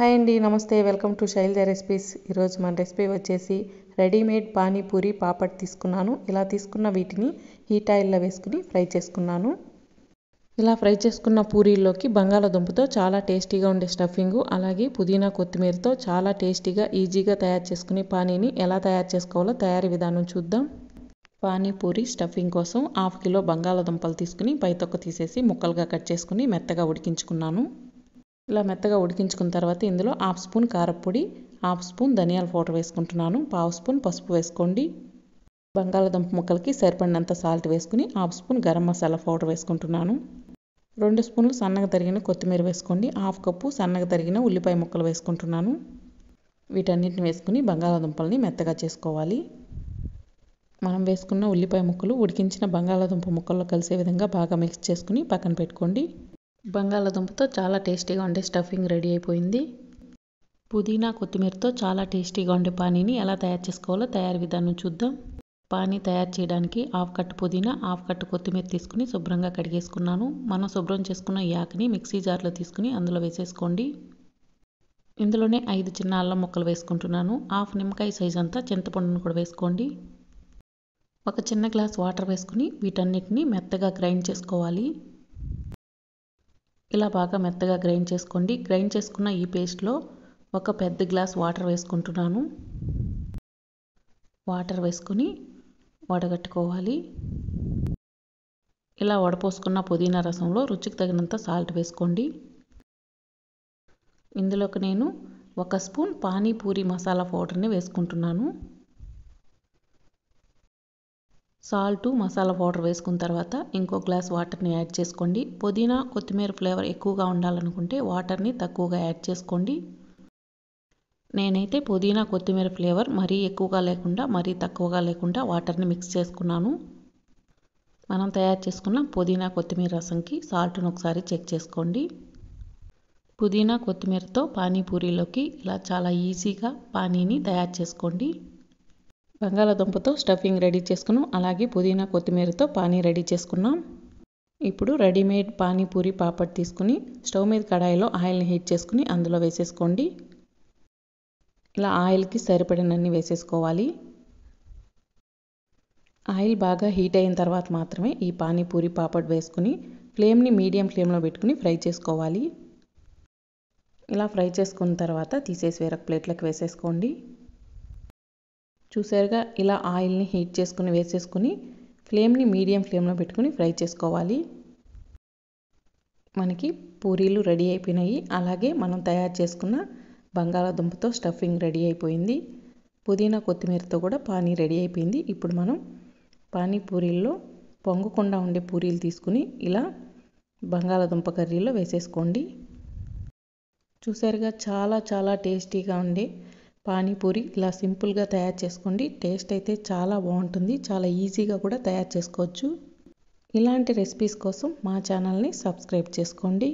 hi అండి నమస్తే welcome to శైల్జ recipes ఈరోజు మన రెసిపీ వచ్చేసి రెడీమేడ్ పానీపూరి పాపడ్ తీసుకున్నాను ఇలా తీసుకున్న వీటిని హీట్ ఆయిల్లో వేసుకుని ఫ్రై చేసుకున్నాను ఇలా ఫ్రై చేసుకున్న పూరీల్లోకి బంగాళదుంపతో చాలా టేస్టీగా ఉండే స్టఫింగు అలాగే పుదీనా కొత్తిమీరతో చాలా టేస్టీగా ఈజీగా తయారు చేసుకునే పానీని ఎలా తయారు చేసుకోవాలో తయారీ విధానం చూద్దాం పానీపూరి స్టఫింగ్ కోసం హాఫ్ కిలో బంగాళాదుంపలు తీసుకుని పైతొక్క తీసేసి ముక్కలుగా కట్ చేసుకుని మెత్తగా ఉడికించుకున్నాను ఇలా మెత్తగా ఉడికించుకున్న తర్వాత ఇందులో హాఫ్ స్పూన్ కారపొడి హాఫ్ స్పూన్ ధనియాల పౌడర్ వేసుకుంటున్నాను పావు స్పూన్ పసుపు వేసుకోండి బంగాళాదుంప ముక్కలకి సరిపడినంత సాల్ట్ వేసుకుని half spoon garam masala powder వేసుకుంటున్నాను రెండు స్పూన్లు సన్నగా తరిగిన కొత్తిమీర వేసుకోండి హాఫ్ కప్పు సన్నగా తరిగిన ఉల్లిపాయ ముక్కలు వేసుకుంటున్నాను వీటన్నిటిని వేసుకుని బంగాళాదుంపల్ని మెత్తగా చేసుకోవాలి మనం వేసుకున్న ఉల్లిపాయ ముక్కలు ఉడికించిన బంగాళాదుంప ముక్కల్లో కలిసే విధంగా బాగా మిక్స్ చేసుకుని పక్కన పెట్టుకోండి బంగాళాదుంపతో చాలా టేస్టీగా ఉండే స్టఫింగ్ రెడీ అయిపోయింది పుదీనా కొత్తిమీరతో చాలా టేస్టీగా ఉండే పానీని ఎలా తయారు చేసుకోవాలో తయారు విధానం చూద్దాం పానీ తయారు చేయడానికి ఆఫ్ కట్ పుదీనా ఆఫ్ కట్ కొత్తిమీర తీసుకుని శుభ్రంగా కడిగేసుకున్నాను మనం శుభ్రం చేసుకున్న యాక్ని మిక్సీ జార్లో తీసుకుని అందులో వేసేసుకోండి ఇందులోనే ఐదు చిన్న అల్లం ముక్కలు వేసుకుంటున్నాను హాఫ్ నిమ్మకాయ సైజ్ అంతా చింతపండును కూడా వేసుకోండి ఒక చిన్న గ్లాస్ వాటర్ వేసుకుని వీటన్నిటిని మెత్తగా గ్రైండ్ చేసుకోవాలి ఇలా బాగా మెత్తగా గ్రైండ్ చేసుకోండి గ్రైండ్ చేసుకున్న ఈ పేస్ట్లో ఒక పెద్ద గ్లాస్ వాటర్ వేసుకుంటున్నాను వాటర్ వేసుకొని వడగట్టుకోవాలి ఇలా వడపోసుకున్న పుదీనా రసంలో రుచికి తగినంత సాల్ట్ వేసుకోండి ఇందులోకి నేను ఒక స్పూన్ పానీపూరి మసాలా పౌడర్ని వేసుకుంటున్నాను సాల్టు మసాలా పౌడర్ వేసుకున్న తర్వాత ఇంకో గ్లాస్ వాటర్ని యాడ్ చేసుకోండి పుదీనా కొత్తిమీర ఫ్లేవర్ ఎక్కువగా ఉండాలనుకుంటే వాటర్ని తక్కువగా యాడ్ చేసుకోండి నేనైతే పుదీనా కొత్తిమీర ఫ్లేవర్ మరీ ఎక్కువగా లేకుండా మరీ తక్కువగా లేకుండా వాటర్ని మిక్స్ చేసుకున్నాను మనం తయారు చేసుకున్న పుదీనా కొత్తిమీర రసంకి సాల్ట్ను ఒకసారి చెక్ చేసుకోండి పుదీనా కొత్తిమీరతో పానీపూరీలోకి ఇలా చాలా ఈజీగా పానీని తయారు చేసుకోండి బంగాళాదుంపతో స్టఫింగ్ రెడీ చేసుకున్నాం అలాగే పుదీనా కొత్తిమీరతో పానీ రెడీ చేసుకున్నాం ఇప్పుడు రెడీమేడ్ పానీపూరి పాపడ్ తీసుకుని స్టవ్ మీద కడాయిలో ఆయిల్ని హీట్ చేసుకుని అందులో వేసేసుకోండి ఇలా ఆయిల్కి సరిపడినన్ని వేసేసుకోవాలి ఆయిల్ బాగా హీట్ అయిన తర్వాత మాత్రమే ఈ పానీపూరి పాపడ్ వేసుకుని ఫ్లేమ్ని మీడియం ఫ్లేమ్లో పెట్టుకుని ఫ్రై చేసుకోవాలి ఇలా ఫ్రై చేసుకున్న తర్వాత తీసేసి వేరొక ప్లేట్లోకి వేసేసుకోండి చూసారుగా ఇలా ఆయిల్ని హీట్ చేసుకుని వేసేసుకుని ఫ్లేమ్ని మీడియం ఫ్లేమ్లో పెట్టుకుని ఫ్రై చేసుకోవాలి మనకి పూరీలు రెడీ అయిపోయినాయి అలాగే మనం తయారు చేసుకున్న బంగాళాదుంపతో స్టఫింగ్ రెడీ అయిపోయింది పుదీనా కొత్తిమీరతో కూడా పానీ రెడీ అయిపోయింది ఇప్పుడు మనం పానీ పూరీల్లో పొంగకుండా ఉండే పూరీలు తీసుకుని ఇలా బంగాళాదుంప కర్రీలో వేసేసుకోండి చూసారుగా చాలా చాలా టేస్టీగా ఉండే పానీపూరి ఇలా సింపుల్గా తయారు చేసుకోండి టేస్ట్ అయితే చాలా బాగుంటుంది చాలా ఈజీగా కూడా తయారు చేసుకోవచ్చు ఇలాంటి రెసిపీస్ కోసం మా ఛానల్ని సబ్స్క్రైబ్ చేసుకోండి